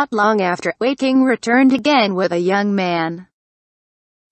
Not long after, Wei King returned again with a young man.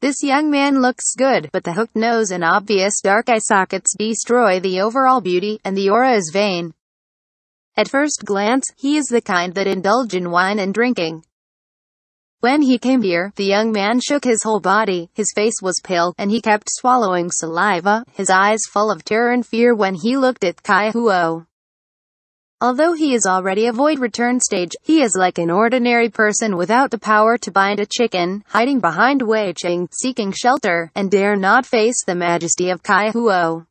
This young man looks good, but the hooked nose and obvious dark eye sockets destroy the overall beauty, and the aura is vain. At first glance, he is the kind that indulge in wine and drinking. When he came here, the young man shook his whole body, his face was pale, and he kept swallowing saliva, his eyes full of terror and fear when he looked at Kai Huo. Although he is already a void return stage, he is like an ordinary person without the power to bind a chicken, hiding behind Wei Cheng, seeking shelter, and dare not face the majesty of Kai Huo.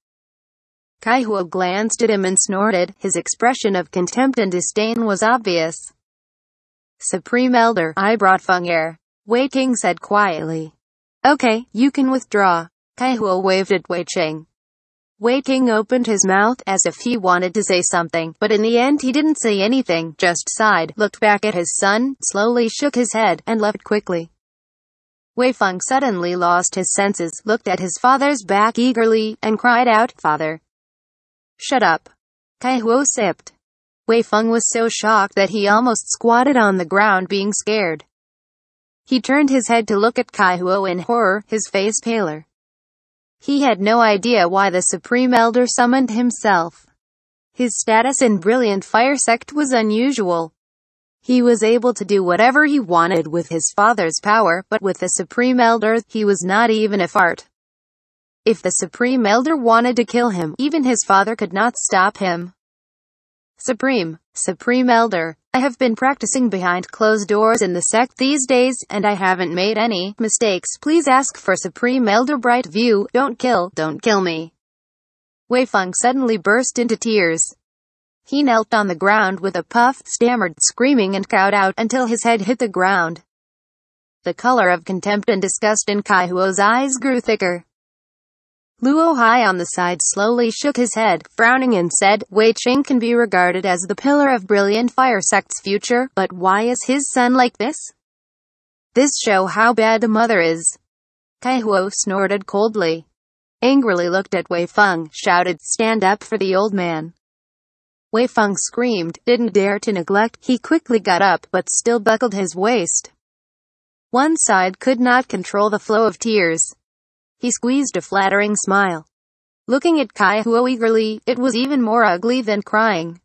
Kai Huo glanced at him and snorted, his expression of contempt and disdain was obvious. Supreme Elder, I brought Feng Air. Wei Cheng said quietly. Okay, you can withdraw. Kai Huo waved at Wei Cheng. Wei Ting opened his mouth as if he wanted to say something, but in the end he didn't say anything, just sighed, looked back at his son, slowly shook his head, and left quickly. Wei Feng suddenly lost his senses, looked at his father's back eagerly, and cried out, Father! Shut up! Kai Huo sipped. Wei Feng was so shocked that he almost squatted on the ground being scared. He turned his head to look at Kai Huo in horror, his face paler. He had no idea why the Supreme Elder summoned himself. His status in Brilliant Fire Sect was unusual. He was able to do whatever he wanted with his father's power, but with the Supreme Elder, he was not even a fart. If the Supreme Elder wanted to kill him, even his father could not stop him. Supreme, Supreme Elder, I have been practicing behind closed doors in the sect these days, and I haven't made any mistakes. Please ask for Supreme Elder Bright View, don't kill, don't kill me. Wei Feng suddenly burst into tears. He knelt on the ground with a puff, stammered, screaming and cowed out until his head hit the ground. The color of contempt and disgust in Kai Huo's eyes grew thicker. Luo Hai on the side slowly shook his head, frowning and said, Wei Qing can be regarded as the pillar of Brilliant Fire Sect's future, but why is his son like this? This show how bad a mother is. Kai Huo snorted coldly. Angrily looked at Wei Feng, shouted, stand up for the old man. Wei Feng screamed, didn't dare to neglect, he quickly got up, but still buckled his waist. One side could not control the flow of tears. He squeezed a flattering smile. Looking at Kai eagerly, it was even more ugly than crying.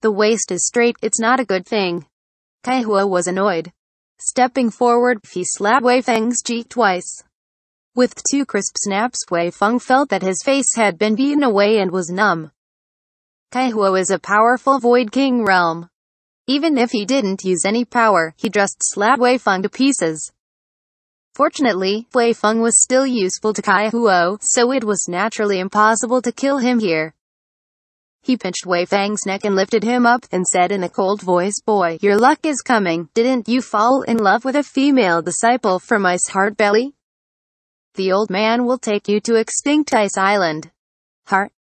The waist is straight, it's not a good thing. Kai was annoyed. Stepping forward, he slapped Wei Feng's cheek twice. With two crisp snaps, Wei Feng felt that his face had been beaten away and was numb. Kai is a powerful Void King realm. Even if he didn't use any power, he just slapped Wei Feng to pieces. Fortunately, Wei Feng was still useful to Kai Huo, so it was naturally impossible to kill him here. He pinched Wei Fang's neck and lifted him up, and said in a cold voice, Boy, your luck is coming. Didn't you fall in love with a female disciple from Ice Heart Belly? The old man will take you to extinct Ice Island. Heart.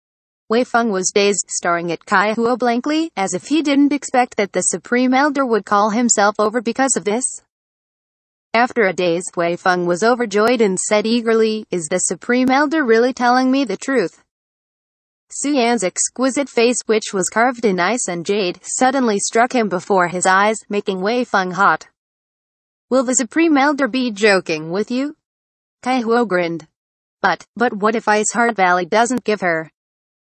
Wei Feng was dazed, staring at Kai Huo blankly, as if he didn't expect that the Supreme Elder would call himself over because of this. After a daze, Wei Feng was overjoyed and said eagerly, Is the Supreme Elder really telling me the truth? Su Yan's exquisite face, which was carved in ice and jade, suddenly struck him before his eyes, making Wei Feng hot. Will the Supreme Elder be joking with you? Kai Huo grinned. But, but what if Ice Heart Valley doesn't give her?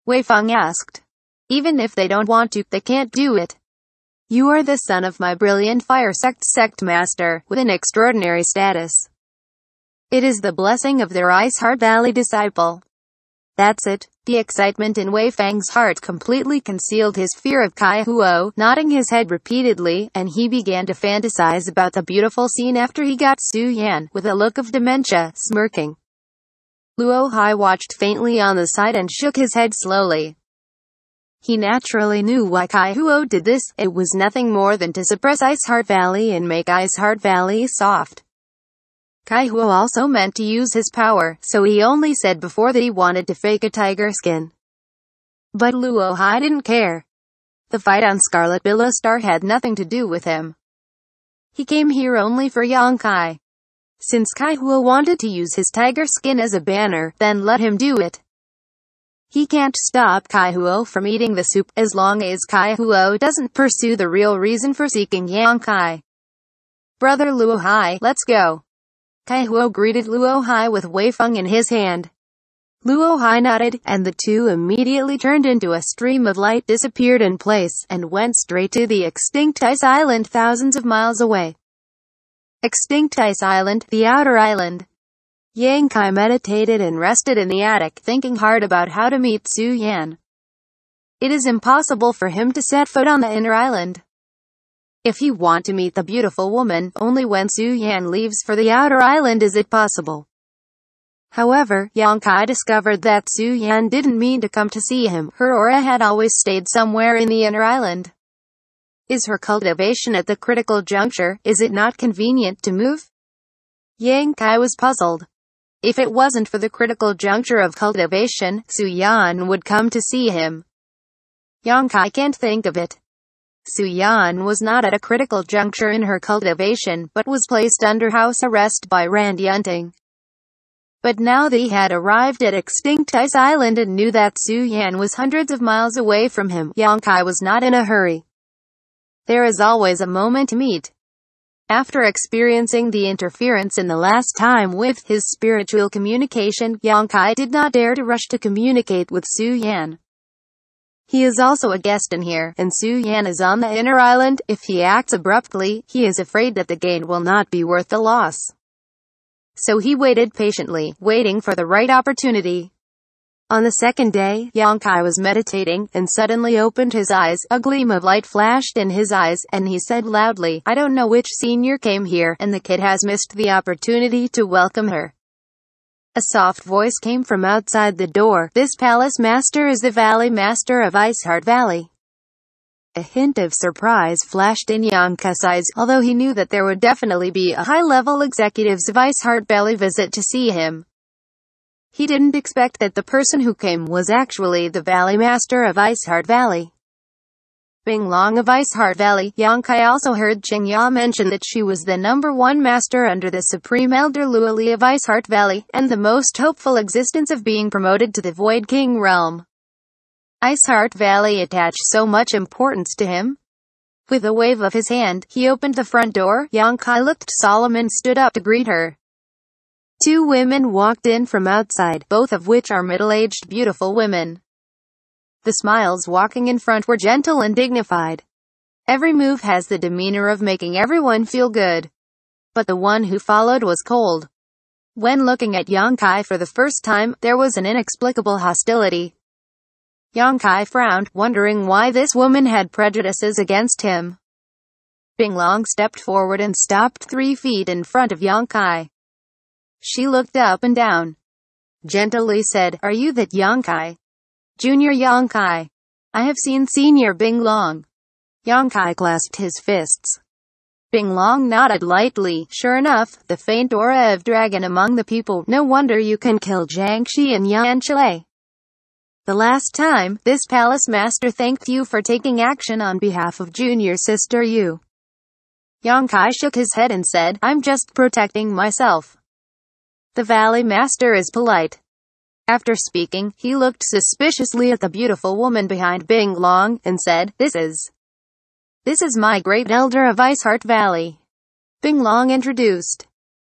Wei Feng asked. Even if they don't want to, they can't do it. You are the son of my brilliant fire sect sect master, with an extraordinary status. It is the blessing of their Ice Heart Valley disciple. That's it. The excitement in Wei Fang's heart completely concealed his fear of Kai Huo, nodding his head repeatedly, and he began to fantasize about the beautiful scene after he got Su Yan, with a look of dementia, smirking. Luo Hai watched faintly on the side and shook his head slowly. He naturally knew why Kaihuo did this, it was nothing more than to suppress Ice Heart Valley and make Ice Heart Valley soft. Kaihuo also meant to use his power, so he only said before that he wanted to fake a tiger skin. But Luo Hai didn't care. The fight on Scarlet Billow Star had nothing to do with him. He came here only for Yang Kai. Since Kaihuo wanted to use his tiger skin as a banner, then let him do it. He can't stop Kaihuo from eating the soup, as long as Kaihuo doesn't pursue the real reason for seeking Yang Kai. Brother Luo Hai, let's go. Kaihuo greeted Luo Hai with Weifeng in his hand. Luo Hai nodded, and the two immediately turned into a stream of light disappeared in place, and went straight to the extinct ice island thousands of miles away. Extinct ice island, the outer island. Yang Kai meditated and rested in the attic, thinking hard about how to meet Su Yan. It is impossible for him to set foot on the inner island. If he want to meet the beautiful woman, only when Su Yan leaves for the outer island is it possible. However, Yang Kai discovered that Su Yan didn't mean to come to see him. Her aura had always stayed somewhere in the inner island. Is her cultivation at the critical juncture? Is it not convenient to move? Yang Kai was puzzled. If it wasn't for the critical juncture of cultivation, Su Yan would come to see him. Yang Kai can't think of it. Su Yan was not at a critical juncture in her cultivation, but was placed under house arrest by Rand Yunting. But now that he had arrived at Extinct Ice Island and knew that Su Yan was hundreds of miles away from him, Yang Kai was not in a hurry. There is always a moment to meet. After experiencing the interference in the last time with his spiritual communication, Yang Kai did not dare to rush to communicate with Su Yan. He is also a guest in here, and Su Yan is on the inner island. If he acts abruptly, he is afraid that the gain will not be worth the loss. So he waited patiently, waiting for the right opportunity. On the second day, Yang Kai was meditating, and suddenly opened his eyes, a gleam of light flashed in his eyes, and he said loudly, I don't know which senior came here, and the kid has missed the opportunity to welcome her. A soft voice came from outside the door, this palace master is the valley master of Iceheart Valley. A hint of surprise flashed in Yang Kai's eyes, although he knew that there would definitely be a high-level executives Iceheart Valley visit to see him. He didn't expect that the person who came was actually the Valley Master of Iceheart Valley. Bing Long of Iceheart Valley, Yang Kai also heard Cheng Ya mention that she was the number one master under the Supreme Elder Luoli of Iceheart Valley, and the most hopeful existence of being promoted to the Void King realm. Iceheart Valley attached so much importance to him. With a wave of his hand, he opened the front door, Yang Kai looked solemn and stood up to greet her. Two women walked in from outside, both of which are middle-aged beautiful women. The smiles walking in front were gentle and dignified. Every move has the demeanor of making everyone feel good. But the one who followed was cold. When looking at Yang Kai for the first time, there was an inexplicable hostility. Yang Kai frowned, wondering why this woman had prejudices against him. Bing Long stepped forward and stopped three feet in front of Yang Kai. She looked up and down. Gently said, Are you that Yongkai? Junior Yongkai. I have seen senior Bing Long. Yongkai clasped his fists. Bing Long nodded lightly. Sure enough, the faint aura of dragon among the people. No wonder you can kill Jiangxi and Yan Chile. The last time, this palace master thanked you for taking action on behalf of junior sister Yu. Yang Kai shook his head and said, I'm just protecting myself. The Valley Master is polite. After speaking, he looked suspiciously at the beautiful woman behind Bing Long, and said, This is... This is my great elder of Iceheart Valley. Bing Long introduced.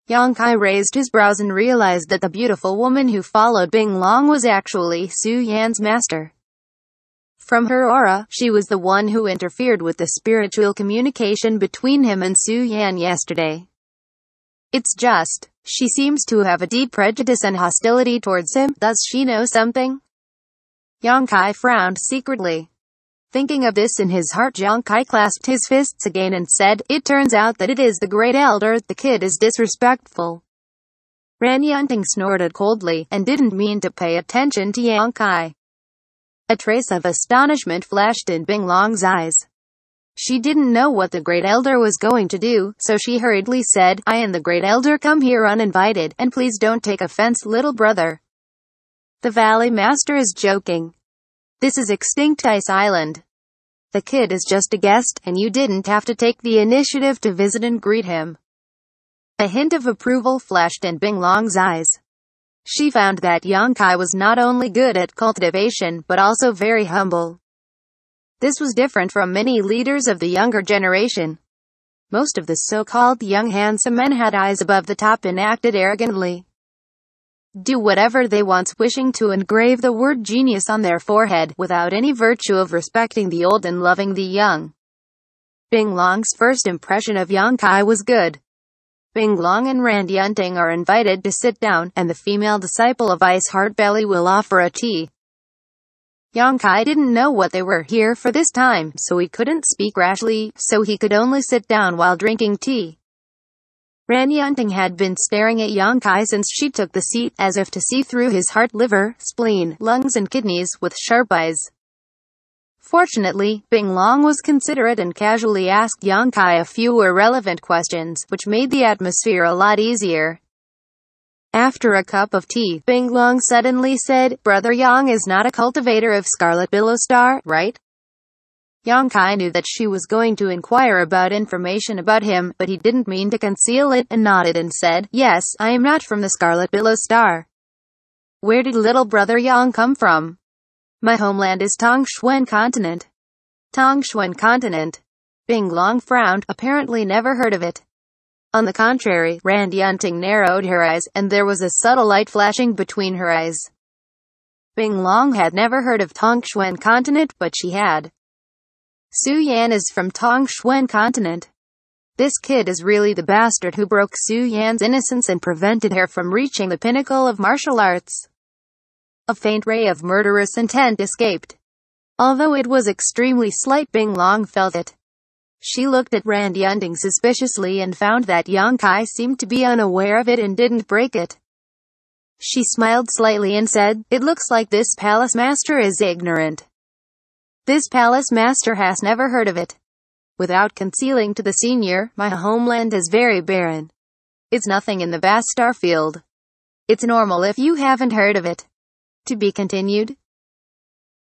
Yang Kai raised his brows and realized that the beautiful woman who followed Bing Long was actually Su Yan's master. From her aura, she was the one who interfered with the spiritual communication between him and Su Yan yesterday. It's just she seems to have a deep prejudice and hostility towards him. Does she know something? Yang Kai frowned secretly. Thinking of this in his heart, Yang Kai clasped his fists again and said, It turns out that it is the great elder, the kid is disrespectful. Ran Yunting snorted coldly, and didn't mean to pay attention to Yang Kai. A trace of astonishment flashed in Bing Long's eyes. She didn't know what the Great Elder was going to do, so she hurriedly said, I and the Great Elder come here uninvited, and please don't take offense little brother. The Valley Master is joking. This is extinct Ice Island. The kid is just a guest, and you didn't have to take the initiative to visit and greet him. A hint of approval flashed in Binglong's eyes. She found that Yang Kai was not only good at cultivation, but also very humble. This was different from many leaders of the younger generation. Most of the so-called young handsome men had eyes above the top and acted arrogantly. Do whatever they want, wishing to engrave the word genius on their forehead, without any virtue of respecting the old and loving the young. Bing Long's first impression of Yang Kai was good. Bing Long and Randy Unting are invited to sit down, and the female disciple of Ice Heart Belly will offer a tea. Yonkai didn't know what they were here for this time, so he couldn't speak rashly, so he could only sit down while drinking tea. Ran Yunting had been staring at Yonkai since she took the seat, as if to see through his heart, liver, spleen, lungs and kidneys, with sharp eyes. Fortunately, Bing Long was considerate and casually asked Yonkai a few irrelevant questions, which made the atmosphere a lot easier, after a cup of tea, Bing Long suddenly said, Brother Yang is not a cultivator of Scarlet Billow Star, right? Yang Kai knew that she was going to inquire about information about him, but he didn't mean to conceal it, and nodded and said, Yes, I am not from the Scarlet Billow Star. Where did little brother Yang come from? My homeland is Tongshuan Continent. Tongshuan Continent. Bing Long frowned, apparently never heard of it. On the contrary, Randy yunting narrowed her eyes, and there was a subtle light flashing between her eyes. Bing Long had never heard of Tongxuan continent, but she had. Su Yan is from Tongxuan continent. This kid is really the bastard who broke Su Yan's innocence and prevented her from reaching the pinnacle of martial arts. A faint ray of murderous intent escaped. Although it was extremely slight Bing Long felt it. She looked at Randy Yunding suspiciously and found that Yang Kai seemed to be unaware of it and didn't break it. She smiled slightly and said, It looks like this palace master is ignorant. This palace master has never heard of it. Without concealing to the senior, my homeland is very barren. It's nothing in the vast field. It's normal if you haven't heard of it. To be continued.